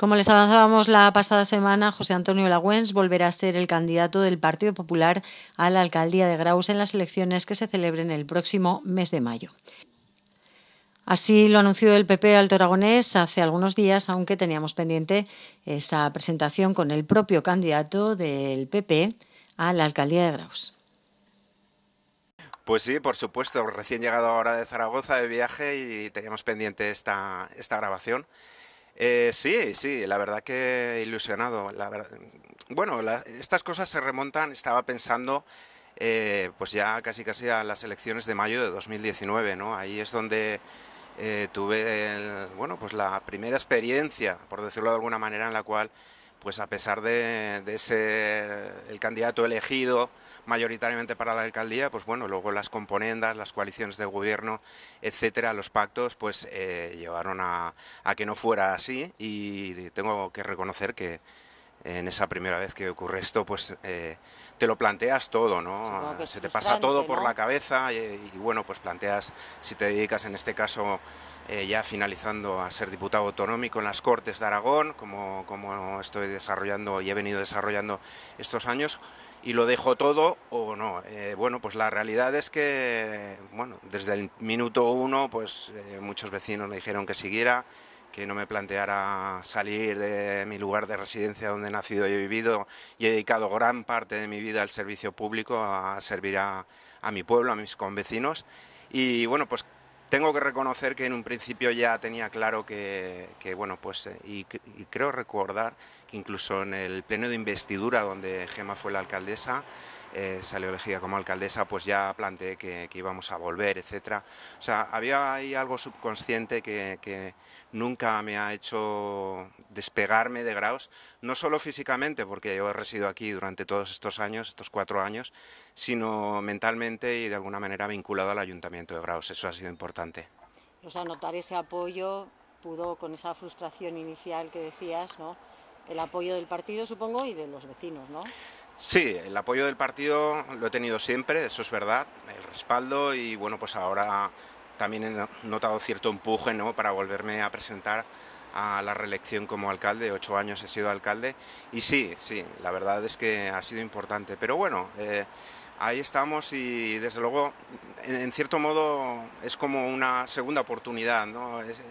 Como les avanzábamos la pasada semana, José Antonio Lagüens volverá a ser el candidato del Partido Popular a la alcaldía de Graus en las elecciones que se celebren el próximo mes de mayo. Así lo anunció el PP Alto Aragonés hace algunos días, aunque teníamos pendiente esa presentación con el propio candidato del PP a la alcaldía de Graus. Pues sí, por supuesto, recién llegado ahora de Zaragoza de viaje y teníamos pendiente esta, esta grabación. Eh, sí, sí, la verdad que ilusionado. La verdad... Bueno, estas cosas se remontan, estaba pensando, eh, pues ya casi casi a las elecciones de mayo de 2019, ¿no? Ahí es donde eh, tuve, bueno, pues la primera experiencia, por decirlo de alguna manera, en la cual pues a pesar de, ser el candidato elegido mayoritariamente para la alcaldía, pues bueno, luego las componendas, las coaliciones de gobierno, etcétera, los pactos, pues eh, llevaron a que no fuera así y tengo que reconocer que, en esa primera vez que ocurre esto, pues eh, te lo planteas todo, ¿no? Se te pasa todo por la cabeza y, bueno, pues planteas, si te dedicas en este caso eh, ya finalizando a ser diputado autonómico en las Cortes de Aragón, como, estoy desarrollando y he venido desarrollando estos años, y lo dejo todo o no. Eh, bueno, pues la realidad es que, bueno, desde el minuto uno, pues muchos vecinos me dijeron que siguiera que no me planteara salir de mi lugar de residencia donde he nacido y he vivido y he dedicado gran parte de mi vida al servicio público, a servir a, mi pueblo, a mis convecinos. Y bueno, pues tengo que reconocer que en un principio ya tenía claro que, bueno, pues, eh, y, y, creo recordar que incluso en el pleno de investidura donde Gema fue la alcaldesa, eh, salió elegida como alcaldesa, pues ya planteé que, que, íbamos a volver, etcétera. O sea, había ahí algo subconsciente que, que nunca me ha hecho despegarme de Graus, no solo físicamente, porque yo he residido aquí durante todos estos años, estos cuatro años, sino mentalmente y de alguna manera vinculado al Ayuntamiento de Graus. Eso ha sido importante. O sea, notar ese apoyo pudo, con esa frustración inicial que decías, ¿no? el apoyo del partido, supongo, y de los vecinos, ¿no? Sí, el apoyo del partido lo he tenido siempre, eso es verdad, el respaldo y bueno, pues ahora también he notado cierto empuje para volverme a presentar a la reelección como alcalde, ocho años he sido alcalde y sí, sí, la verdad es que ha sido importante, pero bueno, eh, ahí estamos y desde luego en, cierto modo es como una segunda oportunidad,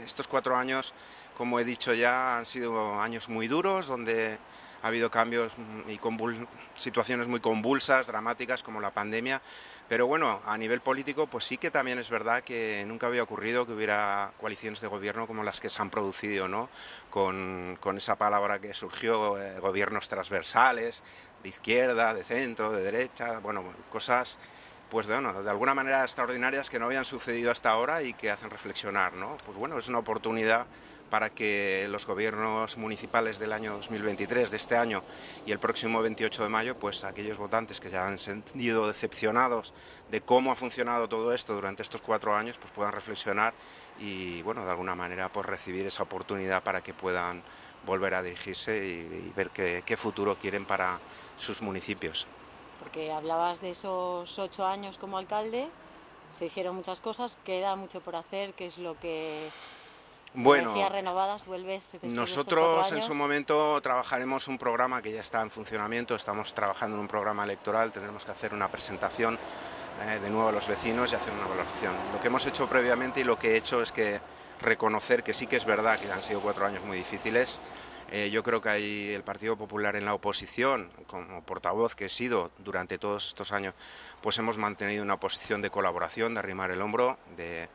estos cuatro años, como he dicho ya, han sido años muy duros donde ha habido cambios mm, y situaciones muy convulsas, dramáticas, como la pandemia. Pero bueno, a nivel político, pues sí que también es verdad que nunca había ocurrido que hubiera coaliciones de gobierno como las que se han producido, ¿no? Con, esa palabra que surgió, eh, gobiernos transversales, de izquierda, de centro, de derecha, bueno, cosas pues de, alguna manera extraordinarias que no habían sucedido hasta ahora y que hacen reflexionar. ¿no? Pues bueno, es una oportunidad para que los gobiernos municipales del año 2023, de este año y el próximo 28 de mayo, pues aquellos votantes que ya han sentido decepcionados de cómo ha funcionado todo esto durante estos cuatro años, pues puedan reflexionar y, bueno, de alguna manera, pues recibir esa oportunidad para que puedan volver a dirigirse y, ver qué futuro quieren para sus municipios porque hablabas de esos ocho años como alcalde, se hicieron muchas cosas, queda mucho por hacer, que es lo que... Bueno, renovadas, vuelves, nosotros en su momento trabajaremos un programa que ya está en funcionamiento, estamos trabajando en un programa electoral, tendremos que hacer una presentación eh, de nuevo a los vecinos y hacer una valoración. Lo que hemos hecho previamente y lo que he hecho es que reconocer que sí que es verdad que han sido cuatro años muy difíciles, eh, yo creo que hay el Partido Popular en la oposición, como portavoz que he sido durante todos estos años, pues hemos mantenido una posición de colaboración, de arrimar el hombro, de,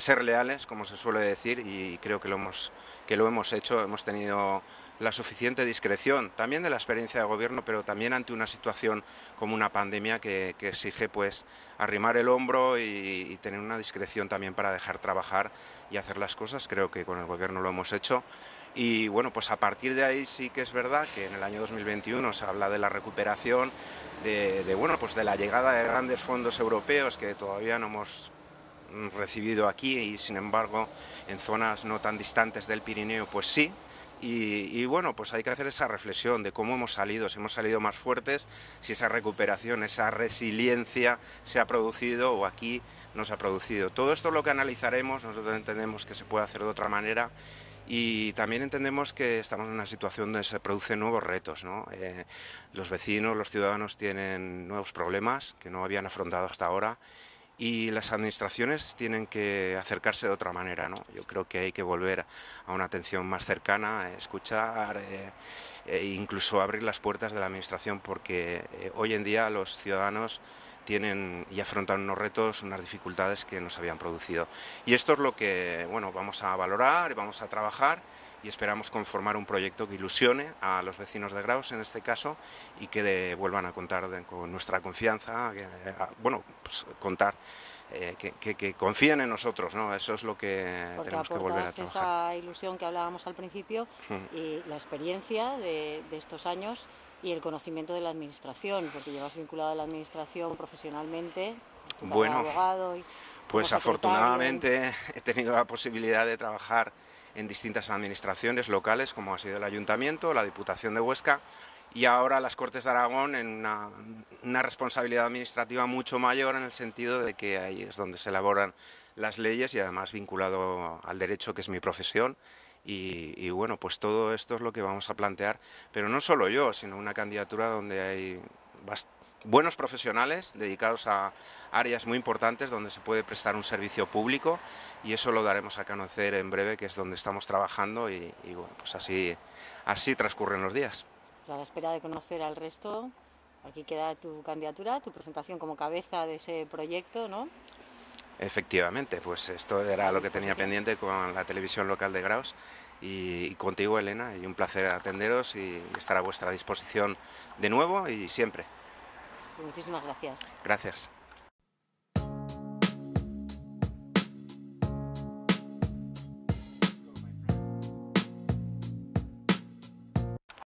ser leales, como se suele decir, y creo que lo hemos, hecho, hemos tenido la suficiente discreción, también de la experiencia de gobierno, pero también ante una situación como una pandemia que, exige pues arrimar el hombro y, tener una discreción también para dejar trabajar y hacer las cosas. Creo que con el gobierno lo hemos hecho y bueno, pues a partir de ahí sí que es verdad que en el año 2021 se habla de la recuperación, de, bueno, pues de la llegada de grandes fondos europeos que todavía no hemos recibido aquí y sin embargo en zonas no tan distantes del Pirineo pues sí, y, y, bueno, pues hay que hacer esa reflexión de cómo hemos salido, si hemos salido más fuertes, si esa recuperación, esa resiliencia se ha producido o aquí no se ha producido. Todo esto lo que analizaremos, nosotros entendemos que se puede hacer de otra manera y también entendemos que estamos en una situación donde se producen nuevos retos. Eh, los vecinos, los ciudadanos tienen nuevos problemas que no habían afrontado hasta ahora y las administraciones tienen que acercarse de otra manera. Yo creo que hay que volver a una atención más cercana, escuchar eh, e incluso abrir las puertas de la administración porque eh, hoy en día los ciudadanos tienen y afrontan unos retos, unas dificultades que nos habían producido. Y esto es lo que bueno, vamos a valorar, vamos a trabajar y esperamos conformar un proyecto que ilusione a los vecinos de Graus en este caso y que vuelvan a contar con nuestra confianza, que, bueno, pues contar eh, que, confíen en nosotros, ¿no? Eso es lo que tenemos que volver a trabajar. esa ilusión que hablábamos al principio y la experiencia de estos años y el conocimiento de la administración, porque llevas vinculado a la administración profesionalmente, bueno, abogado pues afortunadamente he tenido la posibilidad de trabajar en distintas administraciones locales, como ha sido el Ayuntamiento, la Diputación de Huesca y ahora las Cortes de Aragón en una, una responsabilidad administrativa mucho mayor en el sentido de que ahí es donde se elaboran las leyes y además vinculado al derecho, que es mi profesión, y, bueno, pues todo esto es lo que vamos a plantear, pero no solo yo, sino una candidatura donde hay buenos profesionales dedicados a áreas muy importantes donde se puede prestar un servicio público y eso lo daremos a conocer en breve, que es donde estamos trabajando y, bueno, pues así, así transcurren los días. A la espera de conocer al resto, aquí queda tu candidatura, tu presentación como cabeza de ese proyecto, ¿no? Efectivamente, pues esto era lo que tenía pendiente con la televisión local de Graus y, contigo, Elena, y un placer atenderos y estar a vuestra disposición de nuevo y siempre. Muchísimas gracias. Gracias.